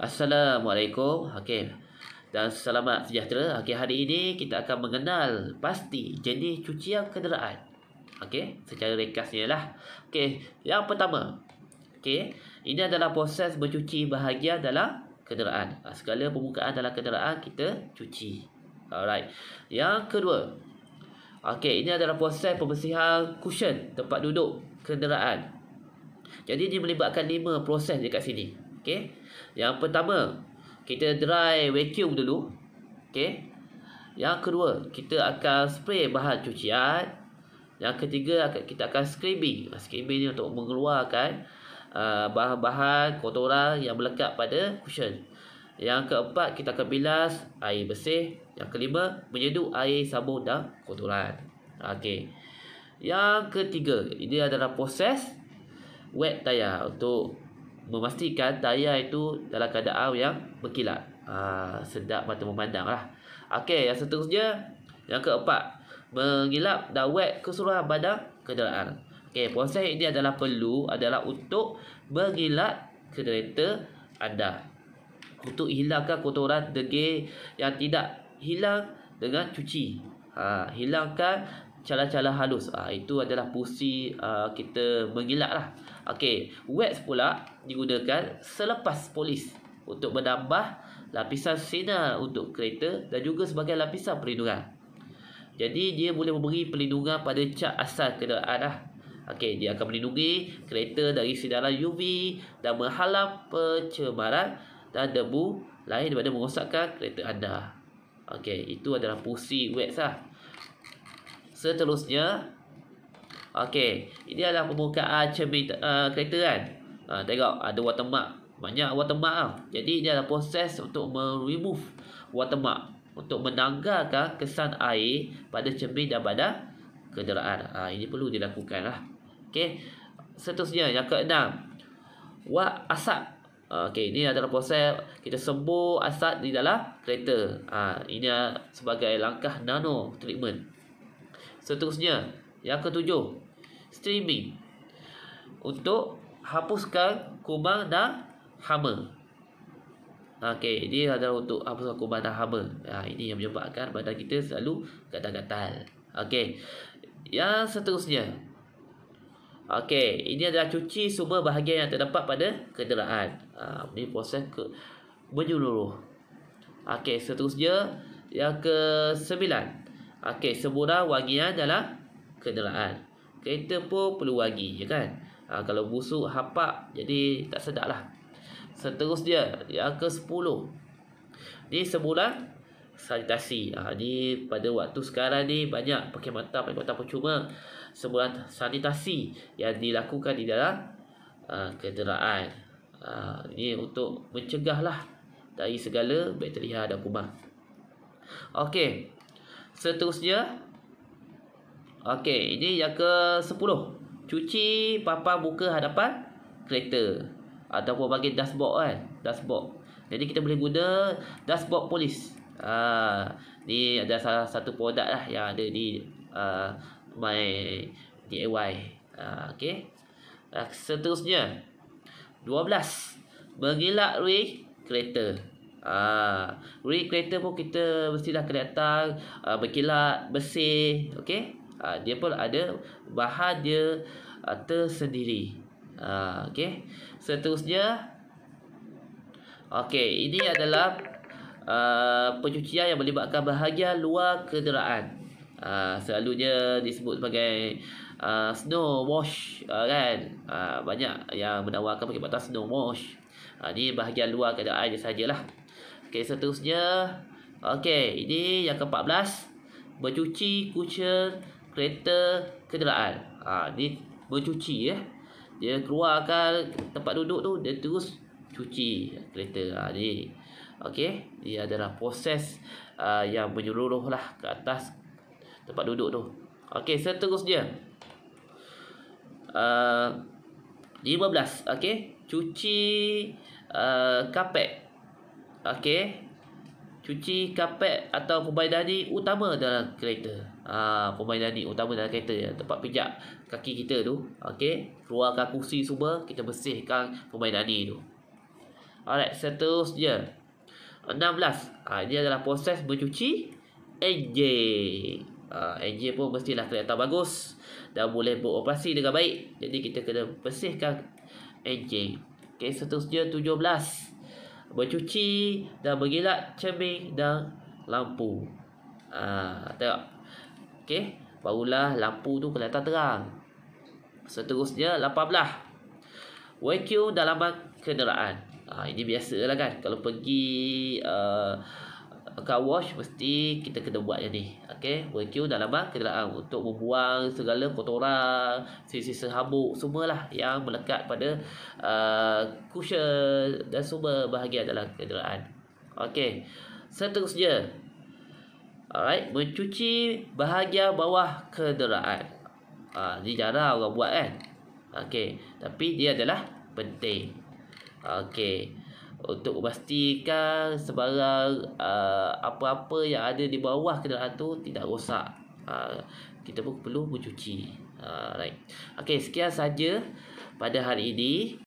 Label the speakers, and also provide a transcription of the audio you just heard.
Speaker 1: Assalamualaikum Hakim dan selamat sejahtera. Okey, hari ini kita akan mengenal pasti jenis cucian kenderaan. Okey, secara ringkasnya lah. Okey, yang pertama. Okey, ini adalah proses mencuci bahagian dalam kenderaan. Ah, segala permukaan dalam kenderaan kita cuci. Alright. Yang kedua. Okey, ini adalah proses pembersihan cushion tempat duduk kenderaan. Jadi, dia melibatkan lima proses dekat sini. Okay, Yang pertama, kita dry vacuum dulu. okay. Yang kedua, kita akan spray bahan cucian. Yang ketiga, kita akan scrubbing. Ah, scrubbing ni untuk mengeluarkan ah, bahan-bahan uh, kotoran yang melekat pada cushion. Yang keempat, kita akan bilas air bersih. Yang kelima, menyeduh air sabun dan kotoran. Okay. Yang ketiga, ini adalah proses wet tayar untuk memastikan tayar itu dalam keadaan yang berkilat. Ha, sedap mata memandang lah. Okey, yang seterusnya. Yang keempat. Mengilap dan wet keseluruhan badan kenderaan. Okey, proses ini adalah perlu adalah untuk mengilap kereta anda. Untuk hilangkan kotoran degil yang tidak hilang dengan cuci. Ha, hilangkan cala-cala halus. Ha, itu adalah pusi uh, kita mengilat lah. Okey, wax pula digunakan selepas polis untuk menambah lapisan sinar untuk kereta dan juga sebagai lapisan perlindungan. Jadi dia boleh memberi perlindungan pada cat asal kenderaan lah. Okey, dia akan melindungi kereta dari sinaran UV dan menghalang pencemaran dan debu lain daripada merosakkan kereta anda. Okey, itu adalah pusi wax lah seterusnya okey ini adalah permukaan cermin uh, eh, kereta kan uh, tengok ada watermark banyak watermark lah. jadi ini adalah proses untuk remove watermark untuk menanggalkan kesan air pada cermin dan pada kenderaan uh, ini perlu dilakukan lah okey seterusnya yang ke enam, wat asap ha, Okey, ini adalah proses kita sembuh asap di dalam kereta. Ah, ha, ini sebagai langkah nano treatment. Seterusnya, yang ketujuh, streaming untuk hapuskan kuman dan hama. Okey, ini adalah untuk hapuskan kuman dan hama. Ya, ini yang menyebabkan badan kita selalu gatal-gatal. Okey. Yang seterusnya. Okey, ini adalah cuci semua bahagian yang terdapat pada kenderaan. ha, ini proses ke menyeluruh. Okey, seterusnya yang ke sembilan. Okey, seburau wangian dalam kenderaan. Kereta pun perlu wangi, ya kan? Ha, kalau busuk, hapak, jadi tak sedap lah. dia, yang ke sepuluh. Ini sebulan sanitasi. Ini ha, pada waktu sekarang ni banyak pakai mata, pakai mata percuma. Sebulan sanitasi yang dilakukan di dalam ha, kenderaan. Ha, ini untuk mencegahlah dari segala bakteria dan kuman. Okey, Seterusnya Okey, ini yang ke sepuluh Cuci papan buka hadapan kereta Ataupun bagi dashboard kan Dashboard Jadi kita boleh guna dashboard polis Haa Ni ada salah satu produk lah yang ada di uh, My DIY uh, ha, Okey uh, Seterusnya 12 Mengilak ring kereta Ah, uh, kereta pun kita mesti dah kelihatan uh, ah, berkilat, bersih, okay Uh, ah, dia pun ada bahan dia uh, tersendiri. Ah, uh, okey. Seterusnya okay ini adalah uh, pencucian yang melibatkan bahagia luar kenderaan. Uh, selalunya disebut sebagai uh, snow wash uh, kan uh, banyak yang menawarkan pakai batas snow wash uh, ni bahagian luar keadaan je sajalah Okey, seterusnya. Okey, ini yang ke-14. Bercuci kucer, kereta kenderaan. Ha, ini bercuci ya. Dia keluarkan tempat duduk tu, dia terus cuci kereta. Ha, ini. Okey, ini adalah proses uh, yang menyeluruh lah ke atas tempat duduk tu. Okey, seterusnya. Uh, ha, 15. Okey, cuci uh, kapek. Okay Cuci kapet atau pemain dadi utama dalam kereta Haa Pemain dadi utama dalam kereta ya Tempat pijak kaki kita tu Okay kaki kursi semua Kita bersihkan pemain dadi tu Alright seterusnya 16 Haa ini adalah proses mencuci Enjin Haa nj pun mestilah kereta bagus Dan boleh beroperasi dengan baik Jadi kita kena bersihkan nj. Okay seterusnya 17 17 Mencuci dan mengilat cermin dan lampu. Ah, tengok. Okey, barulah lampu tu kelihatan terang. Seterusnya 18. Wake dalaman kenderaan. Ah, ini biasalah kan kalau pergi uh, apakah wash mesti kita kena buat yang ni okey vacuum dalam bah kenderaan ah, untuk membuang segala kotoran sisa-sisa habuk semualah yang melekat pada uh, ah, cushion dan semua bahagian dalam kenderaan okey seterusnya alright mencuci bahagian bawah kenderaan ah uh, ni jarang orang buat kan okey tapi dia adalah penting okey untuk memastikan sebarang uh, apa-apa yang ada di bawah kenderaan tu tidak rosak. Uh, kita pun perlu mencuci. Alright. Ah, uh, okay, sekian saja pada hari ini.